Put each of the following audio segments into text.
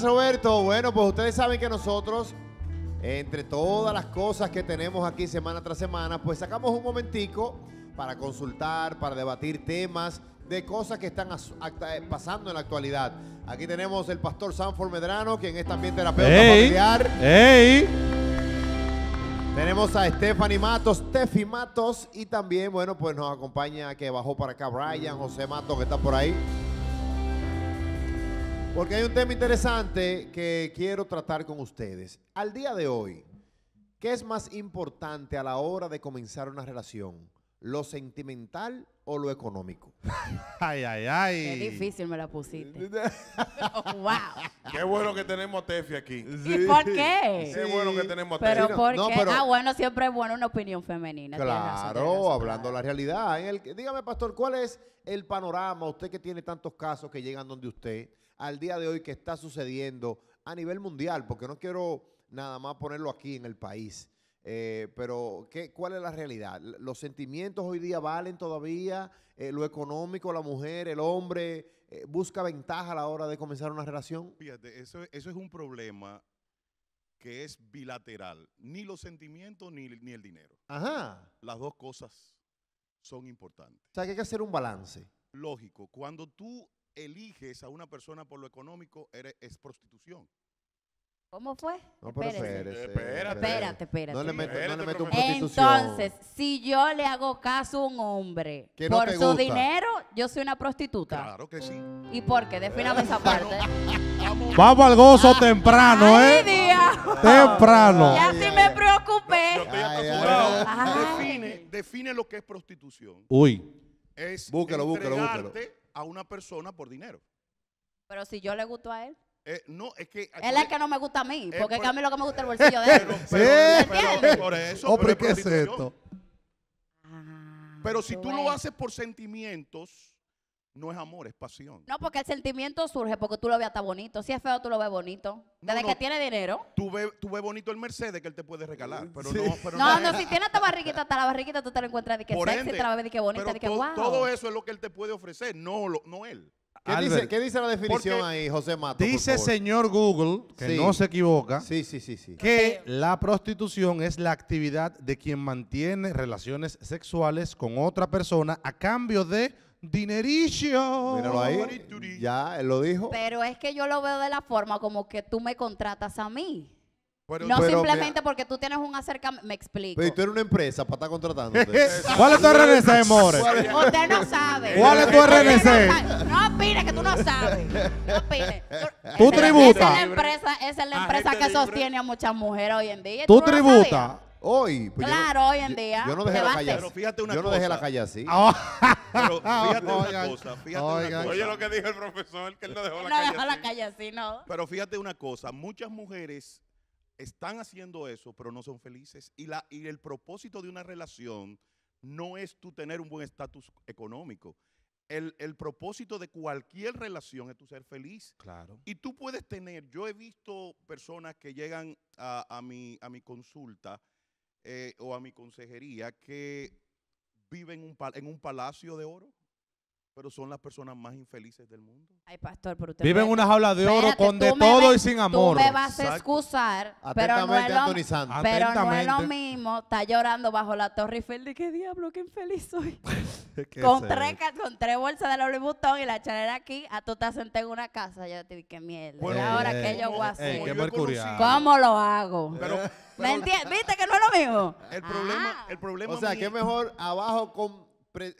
Roberto? Bueno, pues ustedes saben que nosotros, entre todas las cosas que tenemos aquí semana tras semana, pues sacamos un momentico para consultar, para debatir temas de cosas que están eh, pasando en la actualidad. Aquí tenemos el pastor Sanford Medrano, quien es también terapeuta familiar. Tenemos a Stephanie Matos, Tefi Matos, y también, bueno, pues nos acompaña que bajó para acá Brian, José Matos, que está por ahí. Porque hay un tema interesante que quiero tratar con ustedes. Al día de hoy, ¿qué es más importante a la hora de comenzar una relación? ¿Lo sentimental o lo económico? ay, ay, ay. Qué difícil me la pusiste. wow. Qué bueno que tenemos a Tefi aquí. ¿Y por qué? Sí. bueno que tenemos a Tefi. Pero ¿por qué? Ah, bueno, siempre es buena una opinión femenina. Claro, hablando de la realidad. Dígame, pastor, ¿cuál es el panorama? Usted que tiene tantos casos que llegan donde usted al día de hoy que está sucediendo a nivel mundial, porque no quiero nada más ponerlo aquí en el país. Eh, pero, ¿qué, ¿cuál es la realidad? ¿Los sentimientos hoy día valen todavía? Eh, ¿Lo económico, la mujer, el hombre, eh, busca ventaja a la hora de comenzar una relación? Fíjate, eso, es un problema que es bilateral. Ni los sentimientos ni, ni el dinero. Ajá. Las dos cosas son importantes. O sea, hay que hacer un balance. Lógico, cuando tú eliges a una persona por lo económico, eres, es prostitución. ¿Cómo fue? No, pero Espérate, espérate. espérate. No le meto, no le meto prostitución. Entonces, si yo le hago caso a un hombre por su dinero, yo soy una prostituta. Claro que sí. ¿Y por qué? Defíname esa parte. Vamos al gozo temprano, ¿eh? día Temprano. Ya sí me preocupé. Define, define lo que es prostitución. Uy. búsquelo, búsquelo, búsquelo a una persona por dinero. Pero si yo le gusto a él. Eh, no, es que. Él es el que no me gusta a mí, eh, porque es que a mí lo que me gusta es el bolsillo de él. Pero, pero, por eso. Oh, pero ¿qué es esto? Ah, pero si tú lo haces por sentimientos, no es amor, es pasión. No, porque el sentimiento surge porque tú lo ves hasta bonito. Si es feo, tú lo ves bonito. Desde que tiene dinero. Tú ves, tú bonito el Mercedes que él te puede regalar. Pero no, no, no, si tiene hasta barriquita, hasta la barriquita, tú te la encuentras de que sexy, de que bonita, de que todo, Todo eso es lo que él te puede ofrecer, no, no él. ¿Qué dice, ¿Qué dice, la definición ahí, José Mato? Dice señor Google, que no se equivoca, sí, sí, que eh, la prostitución es la actividad de quien mantiene relaciones sexuales con otra persona a cambio de Dinericio Ya, él lo dijo. Pero es que yo lo veo de la forma como que tú me contratas a mí. no simplemente porque tú tienes un acercamiento. Me explico. Pero tú eres una empresa para estar contratando. ¿Cuál es tu RNC, More? Usted no sabe. ¿Cuál es tu RNC? No, opine que tú no sabes. No opines. Tú tributas. Esa es la empresa, es la empresa que sostiene a muchas mujeres hoy en día. ¿Tú, tributas? Hoy. Pues claro, hoy en día. Yo no dejé la calle. Pero fíjate una yo no dejé la calle así. Ah. Pero fíjate una cosa. Fíjate una cosa. Oye lo que dijo el profesor, que él no dejó la calle. así. no. Pero fíjate una cosa. Muchas mujeres están haciendo eso, pero no son felices. Y, la, y el propósito de una relación no es tú tener un buen estatus económico. El, el, propósito de cualquier relación es tu ser feliz. Claro. Y tú puedes tener, yo he visto personas que llegan a, a mi, a mi consulta eh, o a mi consejería que vive en un, en un palacio de oro pero son las personas más infelices del mundo. Ay, pastor, pero usted Viven en una jaula de oro con de todo y sin amor. Tú me vas a excusar, pero no, es lo, mismo. Está llorando bajo la torre y ¿De qué diablo? ¡Qué infeliz soy! con, tres, con tres bolsas de Louis Vuitton y la chalera aquí, a ah, tú te senté en una casa. Yo te dije, qué mierda. ¿Y ahora qué eh, yo voy a eh, eh, hacer? ¿Cómo lo hago? ¿Me entiendes? ¿Viste que no es lo mismo? el problema, el problema ah. O sea, qué que mejor abajo con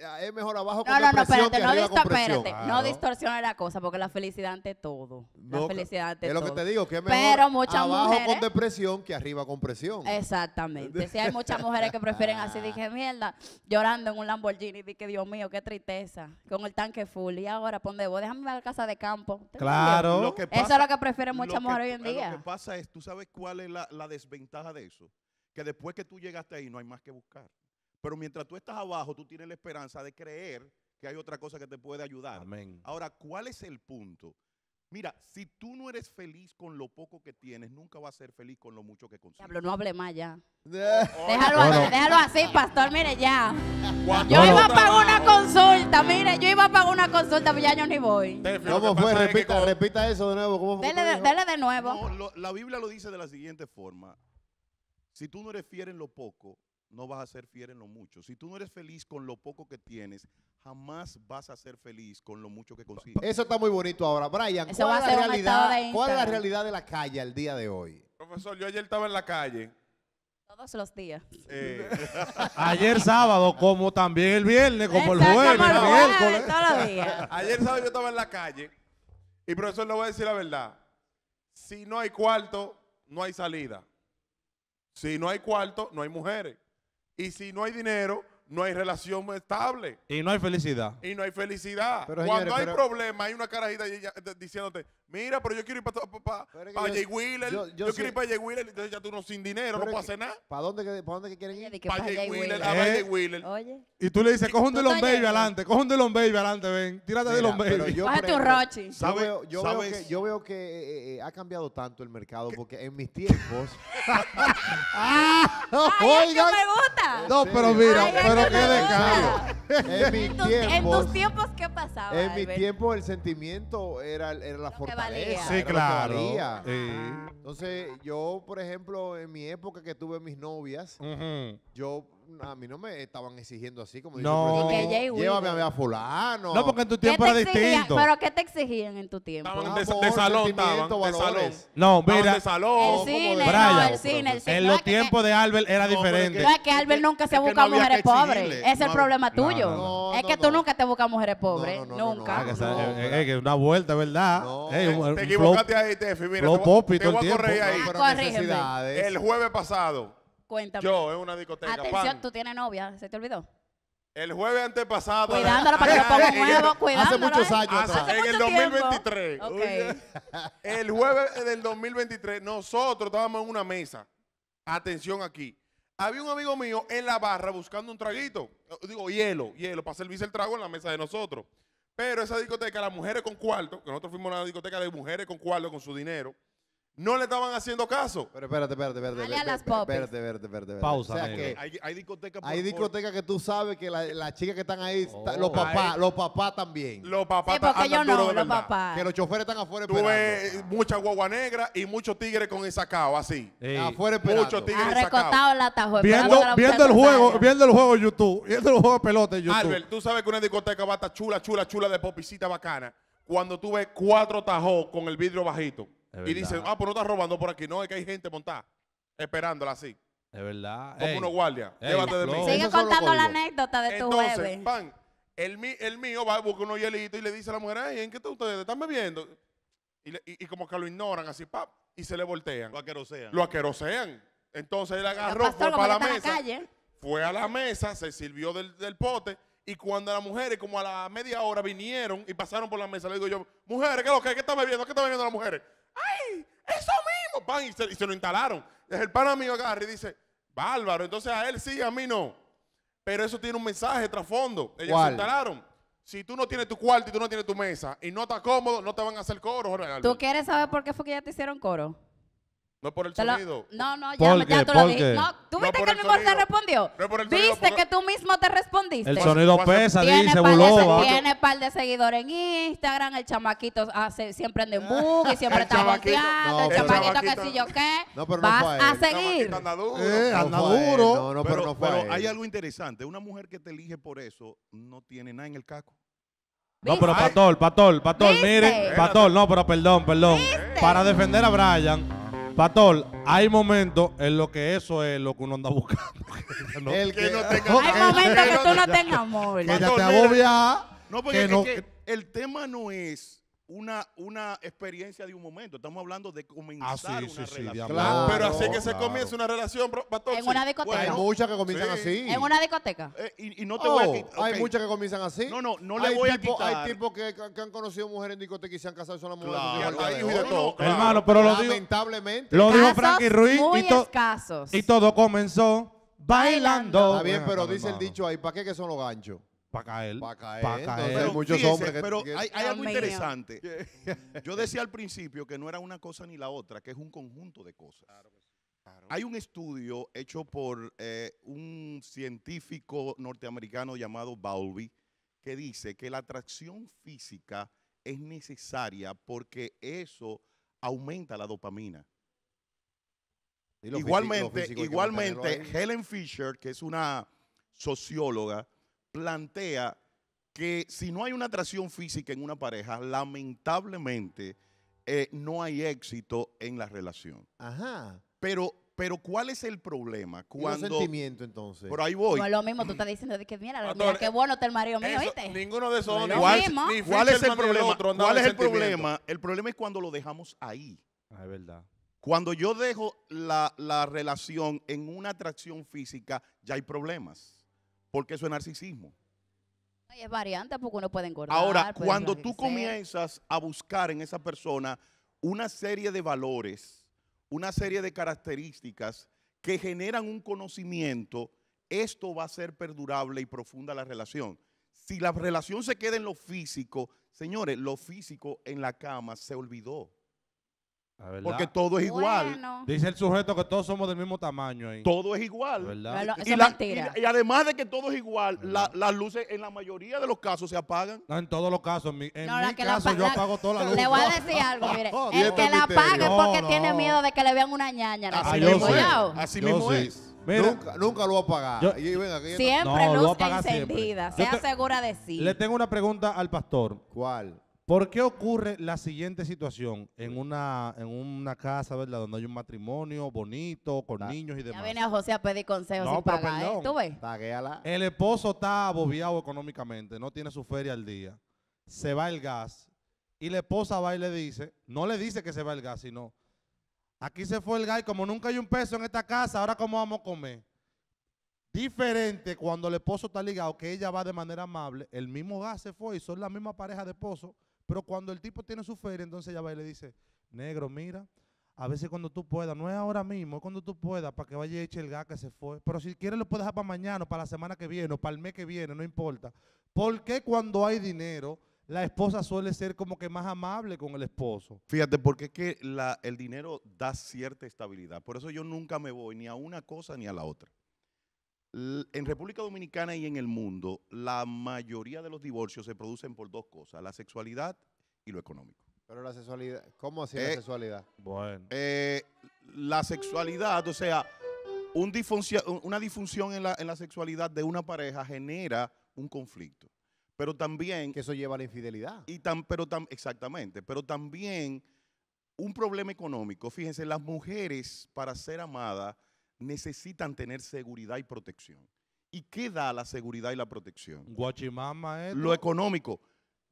Ah, es mejor abajo con no, no, no, espérate, no espérate, no distorsiona la cosa, porque la felicidad ante todo. La felicidad ante es todo. Es lo que te digo, que es mejor abajo con depresión que arriba con presión. Exactamente. si hay muchas mujeres que prefieren así, dije, mierda, llorando en un Lamborghini, dije, Dios mío, qué tristeza, con el tanque full, y ahora, de vos Déjame ir a la casa de campo. Claro. eso es lo que prefieren muchas mujeres hoy en día. Lo que pasa es, ¿tú sabes cuál es la, la desventaja de eso? Que después que tú llegaste ahí, no hay más que buscar. Pero mientras tú estás abajo, tú tienes la esperanza de creer que hay otra cosa que te puede ayudar. Amén. Ahora, ¿cuál es el punto? Mira, si tú no eres feliz con lo poco que tienes, nunca vas a ser feliz con lo mucho que consigues. no hable más ya. déjalo, así, pastor, mire ya. yo iba a pagar una consulta, mire, yo iba a pagar una consulta, pero ya yo ni voy. ¿Cómo fue? Repita, repita eso de nuevo. Dele, de, nuevo. la Biblia lo dice de la siguiente forma. Si tú no eres fiel en lo poco, no vas a ser fiel en lo mucho. Si tú no eres feliz con lo poco que tienes, jamás vas a ser feliz con lo mucho que consigues. Eso está muy bonito ahora. Brian, ¿cuál, es la, realidad, ¿cuál es la realidad de la calle al día de hoy? Profesor, yo ayer estaba en la calle. Todos los días. Eh, ayer sábado, como también el viernes, como el jueves, Ayer sábado yo estaba en la calle. Y profesor, le voy a decir la verdad. Si no hay cuarto, no hay salida. Si no hay cuarto, no hay mujeres. Y si no hay dinero, no hay relación estable. Y no hay felicidad. Y no hay felicidad. Cuando hay problemas, problema, hay una carajita diciéndote, Mira, pero yo quiero ir para pa, pa, Yo, quiero ir para Jay Wheeler. Entonces ya tú no sin dinero, no puedo hacer nada. ¿Para dónde, pa dónde quieren ir? Para Jay Wheeler, a eh. Wheeler. Oye. Y tú le dices, coge un Delon Baby adelante, coge un Delon Baby adelante, ven. Tírate de Delon Baby. Bájate un Rochi. Yo veo, que, yo veo que ha cambiado tanto el mercado porque en mis tiempos. ¡Ah! no me gusta! No, pero mira, pero qué de cambio. En En tus tiempos, ¿qué pasaba? En mis tiempos, el sentimiento era la fortaleza Sí, claro. Entonces, yo, por ejemplo, en mi época que tuve mis novias, yo a mí no me estaban exigiendo así como no. llévame a ver fulano. No, porque en tu tiempo era distinto. Pero ¿qué te exigían en tu tiempo? Estaban de, salón, de salón. No, mira. El cine, el cine, el cine. En los tiempos de Albert era diferente. Es que, Albert nunca se busca mujeres pobres. Es el problema tuyo. es que tú nunca te buscas mujeres pobres. Nunca. Es que una vuelta, ¿verdad? Eh, eh, te equivocaste ahí, Tefi. Mira, te voy a corregir ahí. Ah, el jueves pasado yo en una discoteca. Atención, tú tienes novia, ¿se te olvidó? El jueves antepasado. Cuidándola para que lo ponga Hace muchos años. en el 2023. ¿eh? El jueves del 2023, nosotros estábamos en una mesa. Atención aquí. Había un amigo mío en la barra buscando un traguito. Eh, digo, hielo, hielo, para servirse el trago en la mesa de nosotros. Pero esa discoteca, las mujeres con cuarto, que nosotros fuimos a una discoteca de mujeres con cuarto, con su dinero no le estaban haciendo caso. Pero espérate, espérate, espérate. Dale a las popis. Espérate, espérate, espérate. Pausa. O sea que hay, hay discotecas hay discotecas que tú sabes que las chicas que están ahí, oh, los papás, los papás también. Los papás sí, porque yo no, los papás. Que los choferes están afuera tú esperando. Tuve mucha guagua negra y muchos tigres con el sacao, así. Afuera esperando. Muchos tigres sacao. la tajo, Viendo, el juego, viendo el juego YouTube, viendo el juego de pelota YouTube. Albert, tú sabes que una discoteca va a estar chula, chula, chula de popisita bacana cuando tú ves cuatro tajos con el vidrio bajito y dicen, ah, pues no estás robando por aquí. No, es que hay gente montada esperándola así. Es verdad. Como una guardia. Llévate de mí. Sigue contando la anécdota de tu Entonces, Pan, el, el mío va busca buscar unos hielitos y le dice a la mujer, ay, ¿en qué te, ustedes están bebiendo? Y, y, como que lo ignoran así, pap, y se le voltean. Lo aquerosean. Lo aquerosean. Entonces él agarró, fue para la mesa. fue a la mesa, se sirvió del, del pote. Y cuando las mujeres, como a la media hora, vinieron y pasaron por la mesa, le digo yo, mujeres, ¿qué es lo que? ¿Qué están bebiendo? ¿Qué están bebiendo las mujeres? ¡Ay! ¡Eso mismo! y se, lo instalaron. Es El pan amigo agarra dice, bárbaro, entonces a él sí, a mí no. Pero eso tiene un mensaje trasfondo. Ellos se instalaron. Si tú no tienes tu cuarto y tú no tienes tu mesa y no estás cómodo, no te van a hacer coro. ¿Tú quieres saber por qué fue que ya te hicieron coro? No por el sonido. no, no, ya, me, ya tú lo dije. No, tú viste que el mismo te respondió. No viste que tú mismo te el sonido pesa, dice, Buloba. Tiene par de seguidores en Instagram, el chamaquito hace, siempre anda en bug y siempre está volteando, el chamaquito que si yo qué. vas a seguir. Anda eh, duro. No, no, pero, pero hay algo interesante. Una mujer que te elige por eso no tiene nada en el caco. No, pero pastor, Patol, Patol, miren, Patol, no, pero perdón, perdón. Para defender a Brian, Pastor, hay momentos en los que eso es lo que uno anda buscando. El que, no Hay momentos que tú no tengas amor. Que ya te agobias. que el tema no es una, una experiencia de un momento. Estamos hablando de comenzar ah, una relación. claro, pero así que se comienza una relación, Pastor. En una discoteca. hay muchas que comienzan así. En una discoteca. Eh, y, no te voy a oh, quitar. Hay muchas que comienzan así. No, no, no le voy a quitar. Hay tipos que, han conocido mujeres en discoteca y se han casado y son las mujeres. De todo. Hermano, pero lo digo. Lamentablemente. Lo dijo Frankie Ruiz. Muy y escasos. Y todo comenzó bailando. Está bien, pero dice el dicho ahí, ¿para qué que son los ganchos? Para caer. Para caer. Pa caer. pero, hay, algo interesante. Yo decía al principio que no era una cosa ni la otra, que es un conjunto de cosas. Hay un estudio hecho por eh, un científico norteamericano llamado Bowlby que dice que la atracción física es necesaria porque eso aumenta la dopamina. Igualmente, igualmente Helen Fisher, que es una socióloga, plantea que si no hay una atracción física en una pareja, lamentablemente eh, no hay éxito en la relación. Ajá. Pero pero ¿cuál es el problema? Cuando, sentimiento entonces? Por ahí voy. No es lo mismo, tú estás diciendo que mira, ah, qué bueno está el marido mío, Ninguno de esos ¿Cuál, es el problema? ¿Cuál es el problema? El problema es cuando lo dejamos ahí. Ah, es verdad. Cuando yo dejo la, la relación en una atracción física, ya hay problemas porque eso es narcisismo. es variante porque uno puede engordar. Ahora, cuando tú comienzas a buscar en esa persona una serie de valores, una serie de características que generan un conocimiento, esto va a ser perdurable y profunda la relación. Si la relación se queda en lo físico, señores, lo físico en la cama se olvidó. Porque todo es igual. Dice el sujeto que todos somos del mismo tamaño Todo es igual. Y, además de que todo es igual, las luces en la mayoría de los casos se apagan. No, en todos los casos. En mi, caso yo apago todas las luces. Le voy a decir algo, mire. Oh, el que la apague es porque tiene miedo de que le vean una ñaña. Así yo Así mismo es. nunca, nunca, lo va a apagar siempre no, luz encendida, sea segura de sí. Le tengo una pregunta al pastor. ¿Cuál? ¿Por qué ocurre la siguiente situación en una, en una casa, ¿verdad? Donde hay un matrimonio bonito, con niños y demás. Ya viene José a pedir consejos no, sin pagar, ¿eh? El esposo está abobiado económicamente, no tiene su feria al día. Se va el gas y la esposa va y le dice, no le dice que se va el gas, sino, aquí se fue el gas y como nunca hay un peso en esta casa, ahora cómo vamos a comer. Diferente cuando el esposo está ligado, que ella va de manera amable, el mismo gas se fue y son la misma pareja de esposo pero cuando el tipo tiene su feria, entonces ya va y le dice, negro, mira, a veces cuando tú puedas, no es ahora mismo, es cuando tú puedas, para que vaya y eche el gas que se fue. Pero si quieres lo puedes dejar para mañana, o para la semana que viene, o para el mes que viene, no importa. Porque cuando hay dinero, la esposa suele ser como que más amable con el esposo. Fíjate, porque es que el dinero da cierta estabilidad. Por eso yo nunca me voy ni a una cosa ni a la otra. En República Dominicana y en el mundo, la mayoría de los divorcios se producen por dos cosas, la sexualidad y lo económico. Pero la sexualidad, ¿cómo así la eh, sexualidad? Bueno. Eh, la sexualidad, o sea, una disfunción en la, sexualidad de una pareja genera un conflicto. Pero también... Que eso lleva a la infidelidad. Y tan, pero tan, exactamente, pero también un problema económico. Fíjense, las mujeres para ser amadas necesitan tener seguridad y protección. ¿Y qué da la seguridad y la protección? Guachimama es lo económico.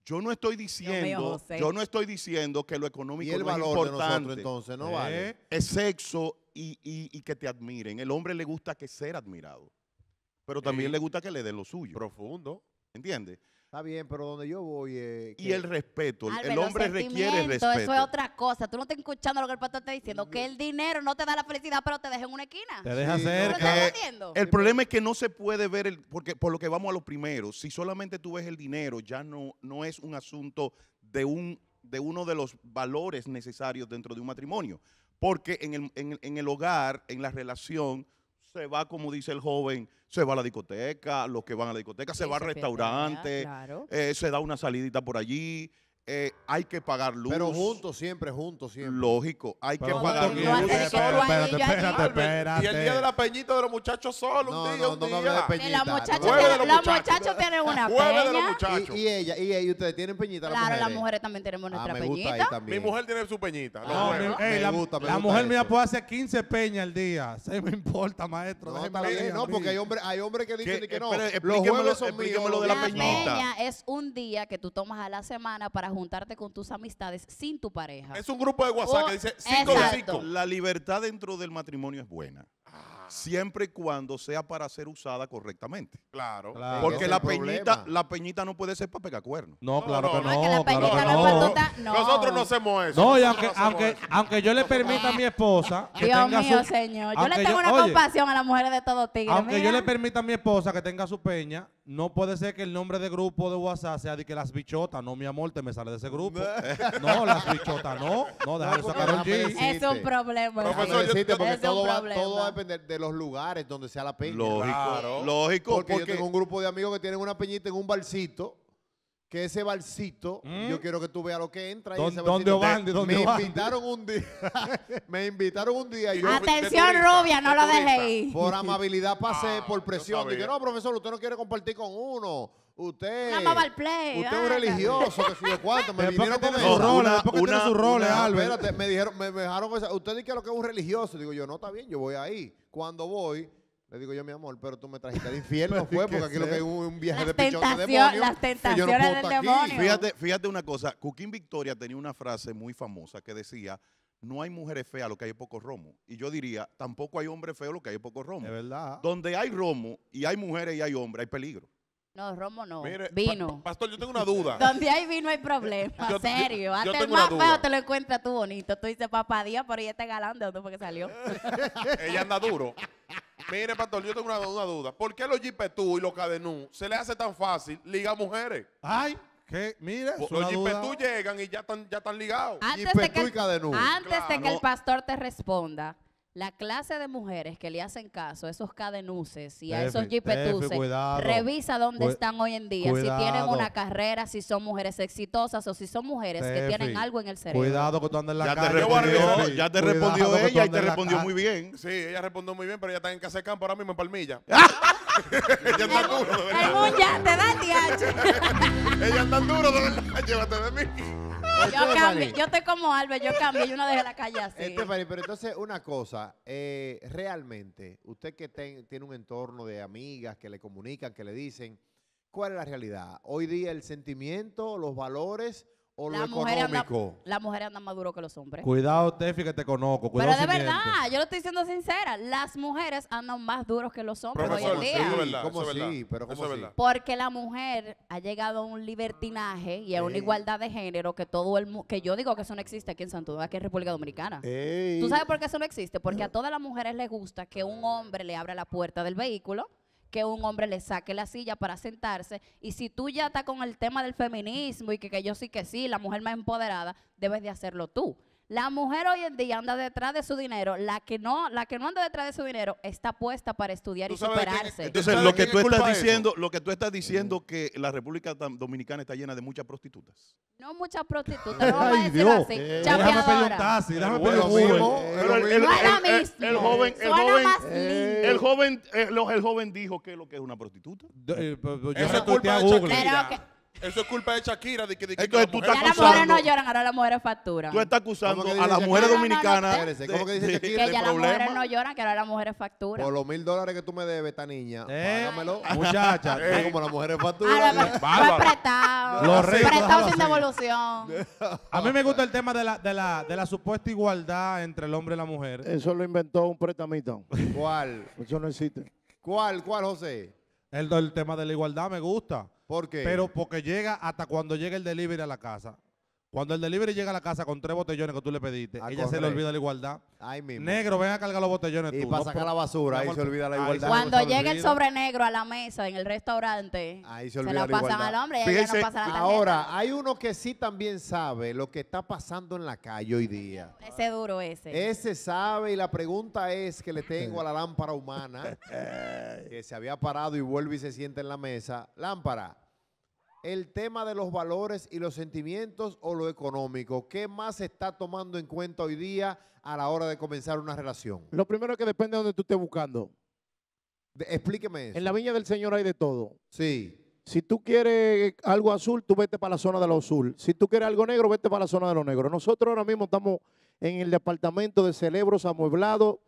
Yo no estoy diciendo, yo no estoy diciendo que lo económico es el no es importante. entonces no vale. ¿Eh? Es sexo y, que te admiren. El hombre le gusta que ser admirado, pero también ¿Eh? le gusta que le den lo suyo. Profundo, ¿entiendes? Está bien, pero donde yo voy. Eh, y el respeto. el hombre requiere respeto. Eso es otra cosa. Tú no estás escuchando lo que el pastor está diciendo, que el dinero no te da la felicidad, pero te deja en una esquina. Te deja sí, estás eh, entendiendo. el problema es que no se puede ver, el, porque por lo que vamos a lo primero, si solamente tú ves el dinero, ya no, no es un asunto de, un, de uno de los valores necesarios dentro de un matrimonio. Porque en el, en el hogar, en la relación, se va, como dice el joven, se va a la discoteca, los que van a la discoteca, se va al restaurante, eh, se da una salidita por allí, eh, hay que pagar luz. Pero juntos, siempre, juntos, siempre. Lógico, hay que pagar luz. Espérate, espérate, Y el día de la peñita de los muchachos solo, un día, no, un no día. peñita, La muchacha tiene una peña. Y, ella, y ustedes tienen peñita. Claro, las mujeres, también tenemos ah, nuestra peñita. Mi mujer tiene su peñita. Ah, eh, la, mujer mía puede hacer 15 peñas al día. Se me importa, maestro. No, porque hay hombres hay hombres que dicen que no. Los jueves son míos. lo de la peñita. La peña es un día que tú tomas a la semana para juntarte con tus amistades sin tu pareja. Es un grupo de WhatsApp que dice oh, cinco de cinco. La libertad dentro del matrimonio es buena. Ah. Siempre y cuando sea para ser usada correctamente. Claro. Porque la peñita, la peñita no puede ser para pegar cuernos. No, claro que no. Nosotros no hacemos eso. No, y aunque, aunque, aunque yo le permita a mi esposa. Dios mío, señor. Yo le tengo una compasión a las mujeres de todo tigre. Aunque yo le permita a mi esposa que tenga su peña, no puede ser que el nombre de grupo de WhatsApp sea de que las bichotas. No, mi amor, te me sale de ese grupo. no, las bichotas no. No, déjame sacar G. Es un problema. Profesor, porque es un todo, va, problema. todo va a depender de los lugares donde sea la peña. Lógico, lógico. Porque, yo tengo un grupo de amigos que tienen una peñita en un barcito que ese valsito, mm. yo quiero que tú veas lo que entra. ¿Dónde, ¿dónde van? me invitaron un día. me invitaron un día. yo, Atención, rubia, no lo dejes ir. Por amabilidad pasé, ah, por presión. Dije, no, profesor, usted no quiere compartir con uno. Usted. play, usted es un ah, religioso, que cuánto. Me tiene su rol, Espérate, me, dijeron, me, dejaron esa. Usted dice que lo que es un religioso. Digo yo, no, está bien, yo voy ahí. Cuando voy, le digo yo, mi amor, pero tú me trajiste al infierno, fue, porque aquí lo que hay un viaje de pichón de demonio. Las tentaciones del demonio. Fíjate, fíjate una cosa, Cuquín Victoria tenía una frase muy famosa que decía, no hay mujeres feas lo que hay poco romo. Y yo diría, tampoco hay hombres feos lo que hay poco romo. Es verdad. Donde hay romo y hay mujeres y hay hombres, hay peligro. No, romo no. vino. pastor, yo tengo una duda. Donde hay vino hay problema, serio. Antes Hasta el más feo te lo encuentras tú bonito. Tú dices, papadía, pero ella está galán de dónde salió. ella anda duro. Mire, pastor, yo tengo una, duda. ¿Por qué los jipetú y los cadenú se les hace tan fácil ligar mujeres? Ay. ¿Qué? mire. los los jipetú llegan y ya están, ya están ligados. Antes, antes de que el pastor te responda, la clase de mujeres que le hacen caso a esos cadenuces y a esos jipetuces, revisa dónde están hoy en día, si tienen una carrera, si son mujeres exitosas o si son mujeres que tienen algo en el cerebro. Cuidado que tú andas en la ya Te respondió, ya te respondió ella y te respondió muy bien. Sí, ella respondió muy bien, pero ella está en casa de campo ahora mismo en Palmilla. ella está duro, verdad. El te da el Ella está duro, Llévate de mí. Yo, cambié, yo estoy como Albert, yo cambié, yo no dejé la calle así. pero entonces una cosa, eh, realmente, usted que tiene un entorno de amigas que le comunican, que le dicen, ¿cuál es la realidad? Hoy día el sentimiento, los valores o la lo mujer económico? Anda, las mujeres andan más duro que los hombres. Cuidado, Tefi, que te conozco. Pero de verdad, yo lo estoy diciendo sincera. Las mujeres andan más duros que los hombres hoy en día. es verdad, ¿Cómo ¿cómo Porque la mujer ha llegado a un libertinaje y a una igualdad de género que todo el que yo digo que eso no existe aquí en Santo Domingo, aquí en República Dominicana. ¿Tú sabes por qué eso no existe? Porque a todas las mujeres les gusta que un hombre le abra la puerta del vehículo que un hombre le saque la silla para sentarse. Y si tú ya estás con el tema del feminismo y que, yo sí que sí, la mujer más empoderada, debes de hacerlo tú. La mujer hoy en día anda detrás de su dinero. La que no, la que no anda detrás de su dinero está puesta para estudiar y superarse. entonces, lo que tú estás diciendo, lo que tú estás diciendo que la República Dominicana está llena de muchas prostitutas. No muchas prostitutas, no vamos a decirlo así. Eh, déjame pedir déjame el, el, el, joven, el eh, joven, el joven, dijo que lo que es una prostituta. Eh, pues, pues, yo, es culpa de eso es culpa de Shakira. De que, Entonces, tú ya las mujeres acusando- no lloran, ahora las mujeres facturan. Tú estás acusando a las mujeres dominicanas. ¿Cómo que dice ya las mujeres no lloran, que ahora las mujeres facturan. Por los mil dólares que tú me debes, esta niña, Eh, muchacha, eh. como las mujeres facturan. Ah, pues, pues, prestado. Pues, prestado sin devolución. A mí me gusta el tema de la, de la, de la supuesta igualdad entre el hombre y la mujer. Eso lo inventó un pretamito. ¿Cuál? Eso no existe. ¿Cuál? ¿Cuál, José? El, el tema de la igualdad me gusta. Pero porque llega hasta cuando llega el delivery a la casa. Cuando el delivery llega a la casa con tres botellones que tú le pediste, a ah, ella se le olvida la igualdad. Ay, Negro, ven a cargar los botellones y tú. para sacar la basura, ahí, se olvida la igualdad. Cuando llega el sobre negro a la mesa en el restaurante, ahí se, olvida se la, pasan al hombre y ella no pasa la Ahora, hay uno que sí también sabe lo que está pasando en la calle hoy día. Ese duro ese. Ese sabe y la pregunta es que le tengo a la lámpara humana que se había parado y vuelve y se siente en la mesa. Lámpara, el tema de los valores y los sentimientos o lo económico? ¿Qué más se está tomando en cuenta hoy día a la hora de comenzar una relación? Lo primero es que depende de donde tú estés buscando. explíqueme eso. En la viña del Señor hay de todo. Sí. Si tú quieres algo azul, tú vete para la zona de lo azul. Si tú quieres algo negro, vete para la zona de lo negro. Nosotros ahora mismo estamos en el departamento de celebros amueblado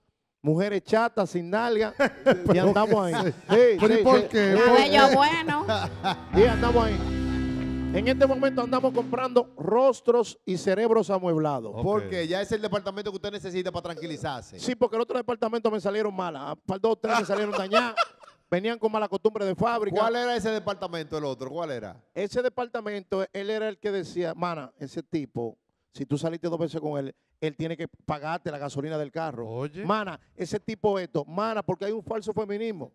mujeres chatas sin nalga y andamos ahí. Sí, por bueno. Y andamos ahí. En este momento andamos comprando rostros y cerebros amueblados. Porque ya es el departamento que usted necesita para tranquilizarse. Sí, porque el otro departamento me salieron malas. Ah, para dos, tres me salieron dañadas. Venían con mala costumbre de fábrica. ¿Cuál era ese departamento, el otro? ¿Cuál era? Ese departamento, él era el que decía, mana, ese tipo si tú saliste dos veces con él, él tiene que pagarte la gasolina del carro. Oye. Mana, ese tipo esto. Mana, porque hay un falso feminismo.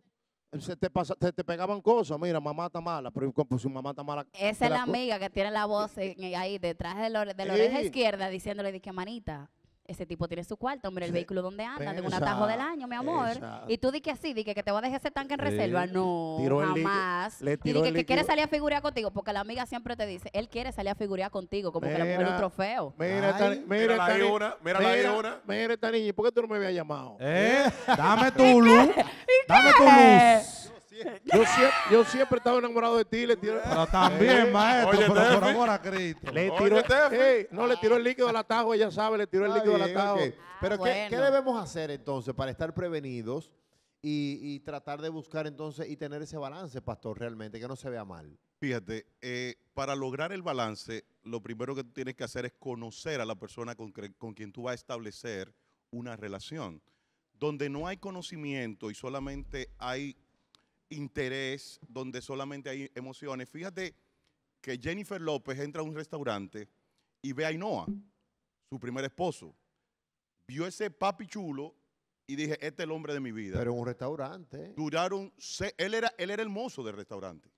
Se te, pasa, se te pegaban cosas. Mira, mamá está mala, pero pues, su mamá está mala. Esa es la, amiga que tiene la voz ahí detrás de, la, de la oreja izquierda diciéndole, dije, manita, ese tipo tiene su cuarto, hombre, el vehículo donde anda, tengo un atajo del año, mi amor. Y tú di que así, di que, te voy a dejar ese tanque en reserva. No, jamás. y dije que, quiere salir a figurear contigo, porque la amiga siempre te dice, él quiere salir a figurear contigo, como que le mujer un trofeo. Mira, esta niña, mira, mira, una, mira, mira, la una. Mira esta niña, ¿por qué tú no me habías llamado? Eh, ¿Eh? dame tu luz. Dame tu luz. Yo siempre, yo siempre estaba enamorado de ti. Le tiro, pero ah, también, maestro, pero por amor a Cristo. Le tiró, no, le tiró el ah. líquido al atajo, ella sabe, le tiró el líquido al atajo. Pero ¿qué, debemos hacer entonces para estar prevenidos? Y, tratar de buscar entonces y tener ese balance, pastor, realmente, que no se vea mal. Fíjate, eh, para lograr el balance, lo primero que tú tienes que hacer es conocer a la persona con, con, quien tú vas a establecer una relación. Donde no hay conocimiento y solamente hay interés, donde solamente hay emociones. Fíjate que Jennifer López entra a un restaurante y ve a Ainoa, su primer esposo. Vio ese papi chulo y dije, este es el hombre de mi vida. Pero en un restaurante. Duraron, seis, él era, él era el mozo del restaurante.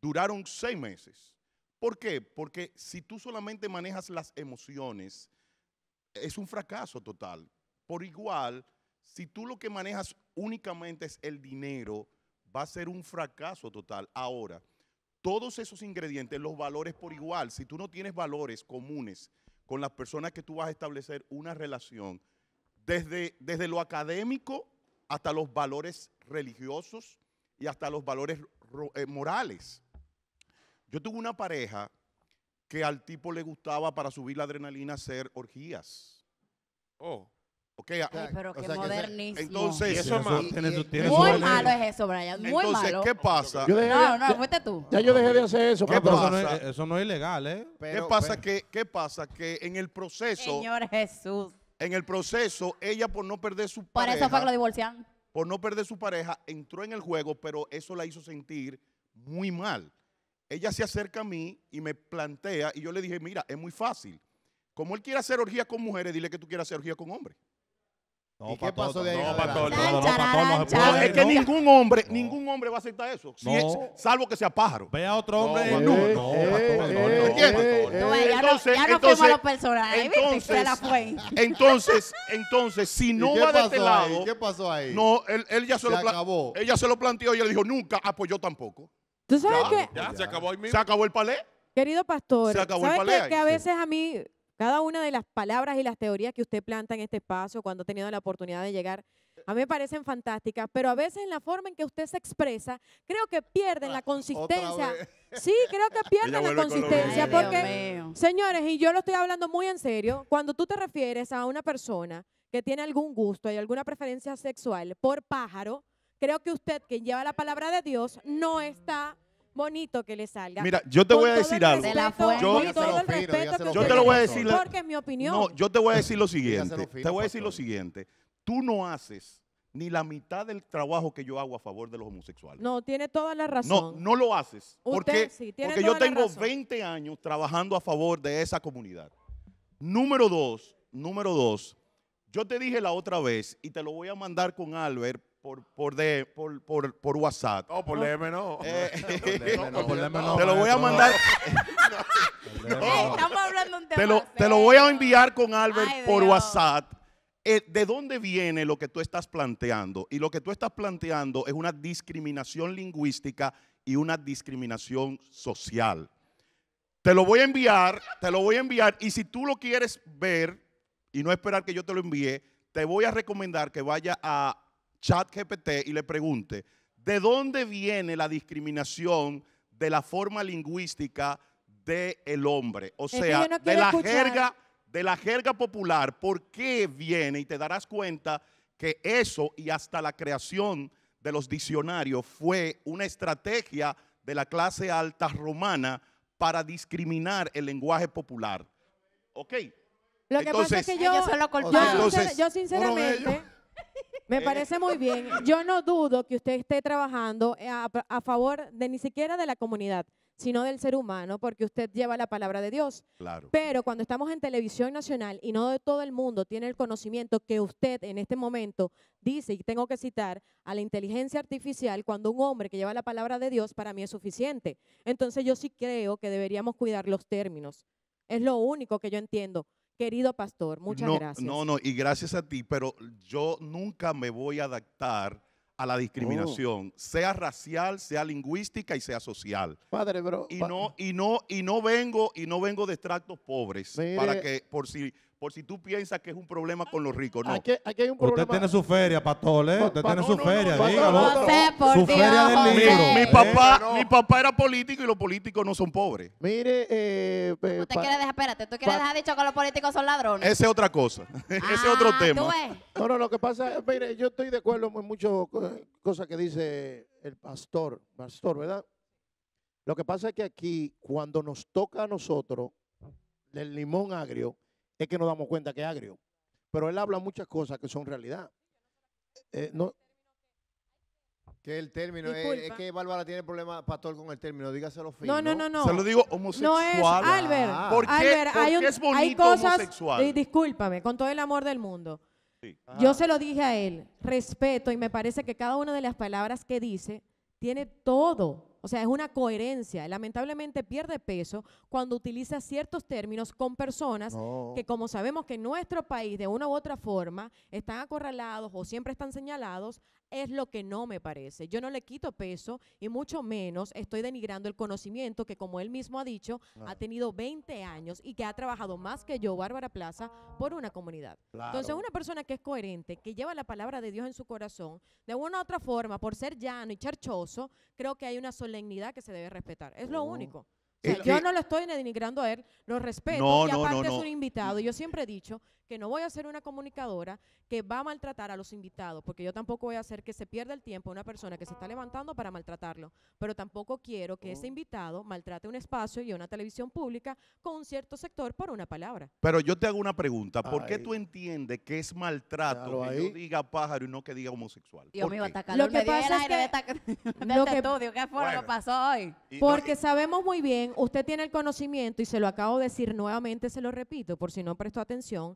Duraron seis meses. ¿Por qué? Porque si tú solamente manejas las emociones, es un fracaso total. Por igual, si tú lo que manejas únicamente es el dinero, va a ser un fracaso total. Ahora, todos esos ingredientes, los valores por igual, si tú no tienes valores comunes con las personas que tú vas a establecer una relación, desde, desde lo académico hasta los valores religiosos y hasta los valores eh, morales. Yo tuve una pareja que al tipo le gustaba para subir la adrenalina hacer orgías. Oh. Ah, pero que modernismo. entonces, eso es muy malo es eso, Brian. Muy entonces, malo. ¿qué pasa? no, no, fuiste tú. Ya yo dejé de hacer eso. ¿Qué Eso no, es, ilegal, ¿eh? ¿Qué, pasa que, ¿Qué pasa? Que en el proceso. Señor Jesús. En el proceso, ella por no perder su pareja. Por eso fue lo Por no perder su pareja, entró en el juego, pero eso la hizo sentir muy mal. Ella se acerca a mí y me plantea, y yo le dije, mira, es muy fácil. Como él quiere hacer orgía con mujeres, dile que tú quieras hacer orgía con hombres. ¿Y qué pasó de ahí? No, para todos. no, no, no, es que ningún hombre, ningún hombre va a aceptar eso, salvo que sea pájaro. Ve a otro hombre no, no, no, entonces, ya no a los personajes, entonces, Entonces, entonces, si no va de este lado, ¿qué pasó ahí? No, él, ya se, lo planteó. Ella se lo planteó y él dijo nunca, apoyó tampoco. ¿Tú sabes qué? Ya, se acabó el palé. Querido pastor, ¿sabes que a veces a mí cada una de las palabras y las teorías que usted planta en este espacio cuando ha tenido la oportunidad de llegar, a mí me parecen fantásticas, pero a veces en la forma en que usted se expresa, creo que pierden la ah, consistencia. Sí, creo que pierden la consistencia, porque, señores, y yo lo estoy hablando muy en serio, cuando tú te refieres a una persona que tiene algún gusto y alguna preferencia sexual por pájaro, creo que usted, que lleva la palabra de Dios, no mm. está bonito que le salga. Mira, yo te voy a decir algo. yo, te lo voy a decir. Porque mi opinión. No, yo te voy a decir lo siguiente. te voy a decir lo siguiente. Tú no haces ni la mitad del trabajo que yo hago a favor de los homosexuales. No, tiene toda la razón. No, no lo haces. porque, porque yo tengo 20 años trabajando a favor de esa comunidad. Número dos, número dos, yo te dije la otra vez y te lo voy a mandar con Albert por, por, WhatsApp. No, por DM no. Eh, te lo voy a mandar. te, lo, voy a enviar con Albert por WhatsApp. Eh, ¿De dónde viene lo que tú estás planteando? Y lo que tú estás planteando es una discriminación lingüística y una discriminación social. Te lo voy a enviar, te lo voy a enviar. Y si tú lo quieres ver y no esperar que yo te lo envíe, te voy a recomendar que vaya a GPT y le pregunte, ¿de dónde viene la discriminación de la forma lingüística del el hombre? O sea, de la jerga de la jerga popular, ¿por qué viene? Y te darás cuenta que eso y hasta la creación de los diccionarios fue una estrategia de la clase alta romana para discriminar el lenguaje popular. ¿Ok? Lo que pasa es que yo, sinceramente... Me eh, parece muy bien. Yo no dudo que usted esté trabajando eh, a, favor de ni siquiera de la comunidad, sino del ser humano, porque usted lleva la palabra de Dios. Claro. Pero cuando estamos en televisión nacional y no de todo el mundo tiene el conocimiento que usted en este momento dice, y tengo que citar, a la inteligencia artificial, cuando un hombre que lleva la palabra de Dios para mí es suficiente. Entonces yo sí creo que deberíamos cuidar los términos. Es lo único que yo entiendo. Querido pastor, muchas gracias. No, no, y gracias a ti, pero yo nunca me voy a adaptar a la oh. discriminación, sea racial, sea lingüística y sea social. Padre, bro. Y no, y no, y no vengo, y no vengo de extractos pobres para que por si por si tú piensas que es un problema con los ricos. No. Usted tiene su feria, pastor, ¿eh? Usted tiene su feria, dígalo. su eh, Mi, papá, era político y los políticos no son pobres. Mire, eh, eh usted dejar, espérate, tú quieres dejar dicho que los políticos son ladrones. Esa es otra cosa. ese es otro ah, tema. No, no, lo que pasa, es, mire, yo estoy de acuerdo con muchas cosas que dice el pastor, pastor, ¿verdad? Lo que pasa es que aquí, cuando nos toca a nosotros el limón agrio, es que nos damos cuenta que es agrio. Pero él habla muchas cosas que son realidad. Eh, no, que el término, es, que Bárbara tiene problema, pastor, con el término, dígaselo fino. No, no, no, no. Se lo digo homosexual. No es, Albert, hay, cosas, homosexual? discúlpame, con todo el amor del mundo. Yo se lo dije a él, respeto, y me parece que cada una de las palabras que dice tiene todo o sea, es una coherencia. Lamentablemente pierde peso cuando utiliza ciertos términos con personas que, como sabemos que en nuestro país, de una u otra forma, están acorralados o siempre están señalados es lo que no me parece. Yo no le quito peso y mucho menos estoy denigrando el conocimiento que, como él mismo ha dicho, ha tenido 20 años y que ha trabajado más que yo, Bárbara Plaza, por una comunidad. Entonces, una persona que es coherente, que lleva la palabra de Dios en su corazón, de una u otra forma, por ser llano y charchoso, creo que hay una solemnidad que se debe respetar. Es lo único. yo no lo estoy denigrando a él, lo respeto no, y aparte es un invitado. Yo siempre he dicho que no voy a ser una comunicadora que va a maltratar a los invitados, porque yo tampoco voy a hacer que se pierda el tiempo una persona que se está levantando para maltratarlo, pero tampoco quiero que ese oh. invitado maltrate un espacio y una televisión pública con un cierto sector por una palabra. Pero yo te hago una pregunta, ¿por qué tú entiendes que es maltrato que yo diga pájaro y no que diga homosexual? Dios lo que pasa es que, lo que, estudio, ¿qué fue lo que pasó hoy? Porque sabemos muy bien, usted tiene el conocimiento y se lo acabo de decir nuevamente, se lo repito por si no prestó atención,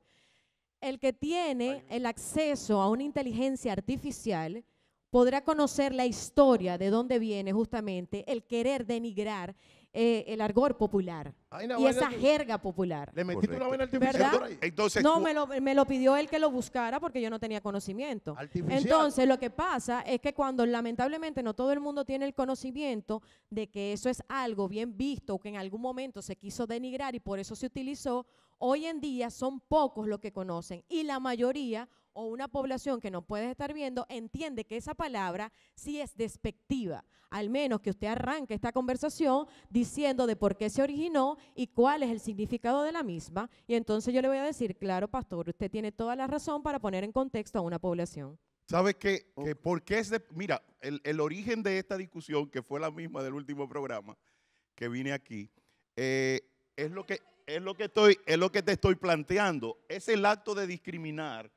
el que tiene el acceso a una inteligencia artificial podrá conocer la historia de dónde viene justamente el querer denigrar eh, el argor popular y esa jerga popular. Le metiste una vaina artificial. ahí. Entonces, No, me lo, me lo pidió él que lo buscara porque yo no tenía conocimiento. Entonces, lo que pasa es que cuando lamentablemente no todo el mundo tiene el conocimiento de que eso es algo bien visto, o que en algún momento se quiso denigrar y por eso se utilizó, hoy en día son pocos los que conocen y la mayoría o una población que no puedes estar viendo entiende que esa palabra sí es despectiva, al menos que usted arranque esta conversación diciendo de por qué se originó y cuál es el significado de la misma, y entonces yo le voy a decir, claro, pastor, usted tiene toda la razón para poner en contexto a una población. ¿Sabe qué? Que ¿Por qué es Mira, el, origen de esta discusión, que fue la misma del último programa que vine aquí, eh, es lo que... Es lo, que estoy, es lo que te estoy planteando. Es el acto de discriminar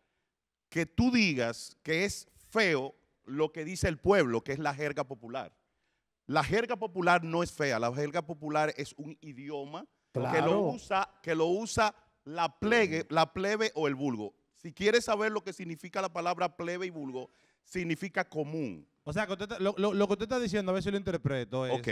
que tú digas que es feo lo que dice el pueblo, que es la jerga popular. La jerga popular no es fea, la jerga popular es un idioma que, lo usa, que lo usa la, la plebe o el vulgo. Si quieres saber lo que significa la palabra plebe y vulgo, significa común. O sea, lo, que usted está diciendo, a ver si lo interpreto, Ok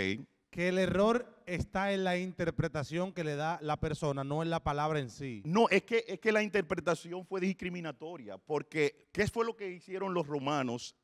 que el error está en la interpretación que le da la persona, no en la palabra en sí. No, es que, es que la interpretación fue discriminatoria, porque ¿qué fue lo que hicieron los romanos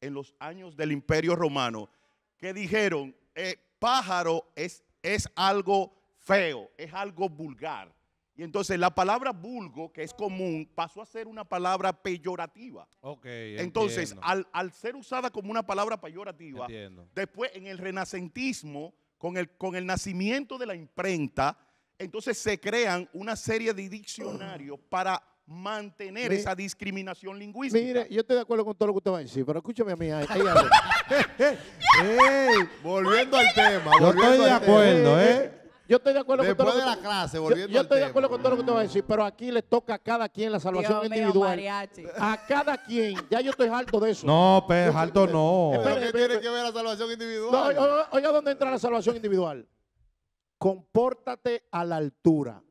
en los años del imperio romano? Que dijeron, eh, pájaro es, es algo feo, es algo vulgar. Y entonces la palabra vulgo, que es común, pasó a ser una palabra peyorativa. Ok. Entonces, al, ser usada como una palabra peyorativa, después en el renacentismo con el, con el nacimiento de la imprenta, entonces se crean una serie de diccionarios para mantener esa discriminación lingüística. Mire, yo estoy de acuerdo con todo lo que usted va a decir, pero escúchame a mí. volviendo al tema. volviendo estoy de acuerdo, ¿eh? yo estoy de acuerdo con todo. lo que usted va a decir, pero aquí le toca a cada quien la salvación individual. a cada quien. Ya yo estoy harto de eso. No, pero pues, harto no. ¿Pero qué tiene que ver la salvación individual? No, oiga, dónde entra la salvación individual. Compórtate a la altura.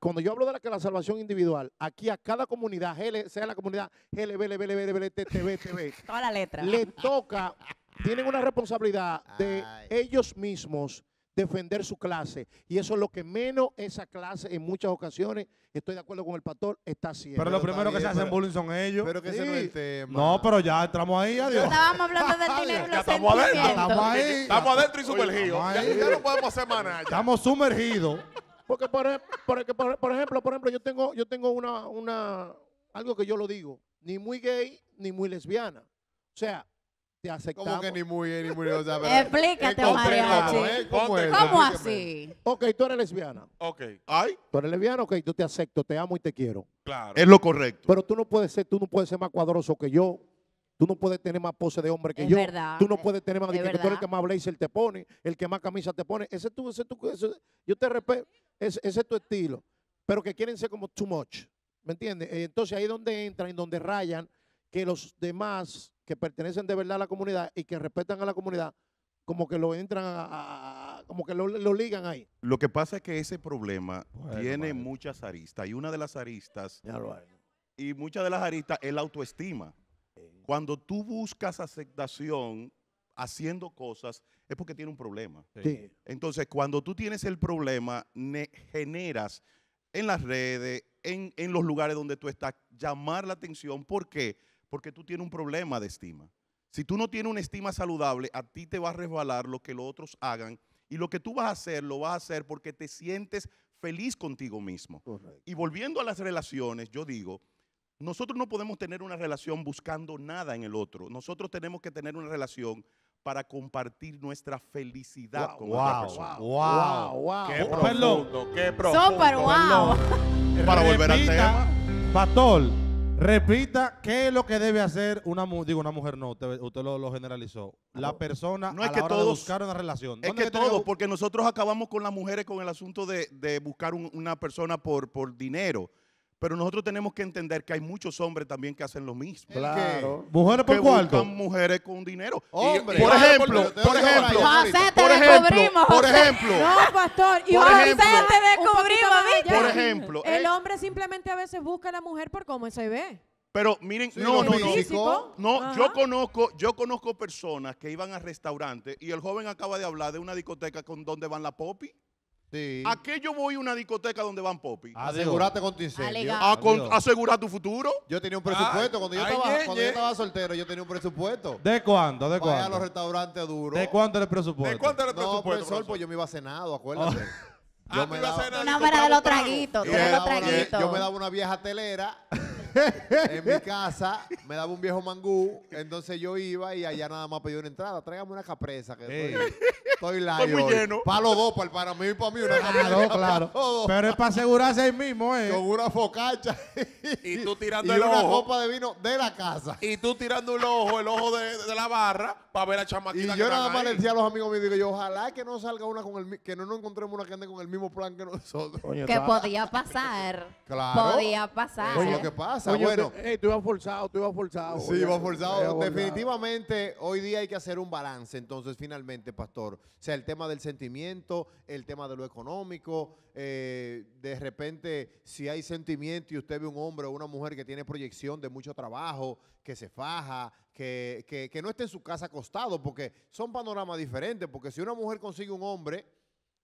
cuando yo hablo de la, salvación individual, aquí a cada comunidad, sea la comunidad tv toda la letra, le toca, tienen una responsabilidad de ellos mismos defender su clase. Y eso es lo que menos esa clase en muchas ocasiones, estoy de acuerdo con el pastor, está haciendo. Pero lo primero que se hacen bullying son ellos. Pero que ese no es el tema. No, pero ya entramos ahí, adiós. estábamos hablando del dinero estamos adentro. Estamos Estamos adentro y sumergidos. Ya, no podemos hacer Estamos sumergidos. Porque por, por, ejemplo, por ejemplo, yo tengo, yo tengo una, una, algo que yo lo digo, ni muy gay ni muy lesbiana. O sea, te que ni muy ni muy bien? Explícate, ¿eh? ¿Cómo así? Ok, tú eres lesbiana. Ok, Ay, Tú eres lesbiana, ok, yo te acepto, te amo y te quiero. claro. es lo correcto. Pero tú no puedes ser, tú no puedes ser más cuadroso que yo. Tú no puedes tener más pose de hombre que Es yo. verdad, Tú no puedes tener más es tú eres el que más blazer te pone, el que más camisa te pone. Ese es tu, yo te respeto, ese, es tu estilo. Pero que quieren ser como too much. ¿Me entiendes? Eh, entonces ahí es donde entran, en donde rayan que los demás que pertenecen de verdad a la comunidad y que respetan a la comunidad, como que lo entran a, como que lo, ligan ahí. Lo que pasa es que ese problema tiene muchas aristas y una de las aristas y muchas de las aristas es la autoestima. Cuando tú buscas aceptación haciendo cosas es porque tiene un problema. Entonces, cuando tú tienes el problema, generas en las redes, en, los lugares donde tú estás, llamar la atención. ¿Por qué? Porque porque tú tienes un problema de estima. Si tú no tienes una estima saludable, a ti te va a resbalar lo que los otros hagan y lo que tú vas a hacer, lo vas a hacer porque te sientes feliz contigo mismo. Y volviendo a las relaciones, yo digo, nosotros no podemos tener una relación buscando nada en el otro. Nosotros tenemos que tener una relación para compartir nuestra felicidad con otra persona. Wow, wow, wow. Qué profundo, qué profundo. Super wow. Para volver al tema. Pastor, Repita, ¿qué es lo que debe hacer una mujer? Digo, una mujer no, usted, lo, generalizó. La persona no que buscar una relación. Es que, que todos, porque nosotros acabamos con las mujeres con el asunto de, buscar una persona por, por dinero. Pero nosotros tenemos que entender que hay muchos hombres también que hacen lo mismo. Claro. Mujeres por cuarto. mujeres con dinero. por ejemplo, por, ejemplo, por Por ejemplo, no, pastor. Y José, te descubrimos, Por ejemplo, el eh. hombre simplemente a veces busca a la mujer por cómo se ve. Pero miren, no, no, no, no. yo conozco, yo conozco personas que iban a restaurantes y el joven acaba de hablar de una discoteca con donde van la popi. ¿A qué yo voy a una discoteca donde van popis asegúrate con tu A ah, asegurar tu futuro. Yo tenía un presupuesto. cuando, yo estaba, soltero, yo tenía un presupuesto. ¿De cuándo? ¿De cuándo? a los restaurantes duros. ¿De cuánto era el presupuesto? ¿De cuánto el presupuesto? No, sol, pues yo me iba ah. ah, a cenado, acuérdate. Yo me iba a cenar de los traguitos, de los traguitos. Yo me daba una vieja telera en mi casa me daba un viejo mangú, entonces yo iba y allá nada más pedí una entrada. Tráigame una capresa que estoy, lleno. Para los dos, para, mí y para mí, una Claro, Pero es para asegurarse ahí mismo, ¿eh? Con una focacha Y tú tirando el una copa de vino de la casa. Y tú tirando el ojo, el ojo de, la barra, para ver a Y yo nada más le decía a los amigos míos, digo yo, ojalá que no salga una con el, que no nos encontremos una que ande con el mismo plan que nosotros. Que podía pasar. Podía pasar. oye lo que pasa bueno, forzado, tú forzado. Sí, forzado. Definitivamente, hoy día hay que hacer un balance, entonces, finalmente, pastor. O sea, el tema del sentimiento, el tema de lo económico. Eh, de repente, si hay sentimiento y usted ve un hombre o una mujer que tiene proyección de mucho trabajo, que se faja, que, no esté en su casa acostado, porque son panoramas diferentes. Porque si una mujer consigue un hombre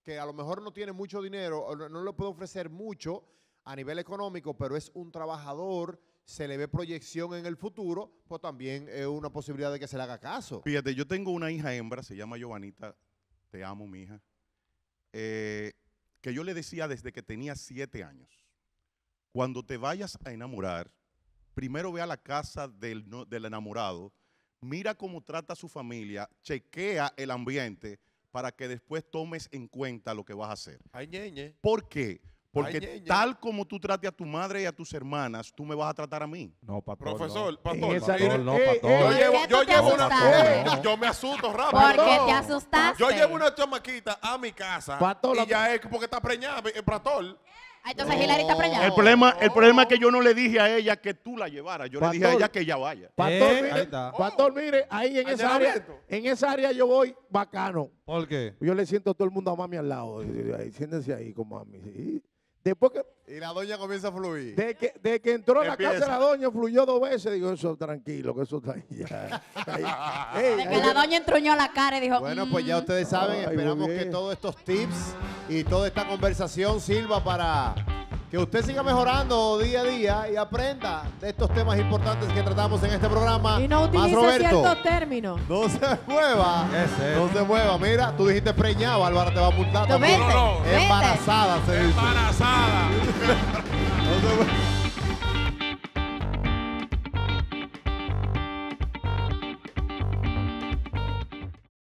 que a lo mejor no tiene mucho dinero, no le puede ofrecer mucho, a nivel económico, pero es un trabajador, se le ve proyección en el futuro, pues también es una posibilidad de que se le haga caso. Fíjate, yo tengo una hija hembra, se llama Giovanita, te amo, mi hija, eh, que yo le decía desde que tenía siete años, cuando te vayas a enamorar, primero ve a la casa del, enamorado, mira cómo trata su familia, chequea el ambiente para que después tomes en cuenta lo que vas a hacer. Ay, ñeñe. ¿Por qué? Porque tal como tú trates a tu madre y a tus hermanas, tú me vas a tratar a mí. No, pastor. Profesor, no. Eh, eh, pastor. no, pastor. Yo llevo, yo llevo una. Asustaste? Yo me asusto rápido. ¿Por qué te asustaste. Yo llevo una chamaquita a mi casa. Pastor, y ya es porque está preñada, el eh, pastor. Ah, entonces no. está preñada. El problema, el problema es que yo no le dije a ella que tú la llevaras. Yo le dije a ella que ella vaya. Pastor, mire, ahí mire, ahí en esa área, en esa área yo voy bacano. ¿Por qué? Yo le siento a todo el mundo a mami al lado. Siéntense ahí con mami. ¿sí? y la doña comienza a fluir. De que, de que entró a la casa la doña, fluyó dos veces. Dijo, eso tranquilo, que eso está ahí. de que la doña entruñó la cara y dijo. Bueno, pues ya mm". ustedes saben, esperamos que todos estos tips y toda esta conversación sirva para que usted siga mejorando día a día y aprenda de estos temas importantes que tratamos en este programa. Y no utilice ciertos términos. No se mueva. no se mueva. Mira, tú dijiste preñado. Álvaro te va a multar. Embarazada se Embarazada.